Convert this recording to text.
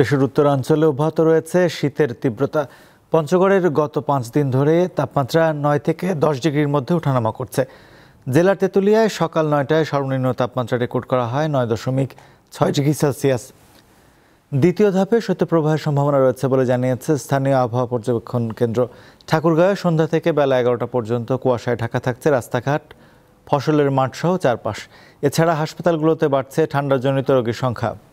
দেশের উত্তরাঞ্চলে অব্যাহত রয়েছে শীতের তীব্রতা পঞ্চগড়ের গত পাঁচ দিন ধরে তাপমাত্রা নয় থেকে দশ ডিগ্রির মধ্যে ওঠানামা করছে জেলার তেঁতুলিয়ায় সকাল নয়টায় সর্বনিম্ন তাপমাত্রা রেকর্ড করা হয় নয় দশমিক ছয় ডিগ্রি সেলসিয়াস দ্বিতীয় ধাপে শৈত্যপ্রবাহের সম্ভাবনা রয়েছে বলে জানিয়েছে স্থানীয় আবহাওয়া পর্যবেক্ষণ কেন্দ্র ঠাকুরগাঁও সন্ধ্যা থেকে বেলা এগারোটা পর্যন্ত কুয়াশায় ঢাকা থাকছে রাস্তাঘাট ফসলের মাঠসহ চারপাশ এছাড়া হাসপাতালগুলোতে বাড়ছে ঠান্ডাজনিত রোগীর সংখ্যা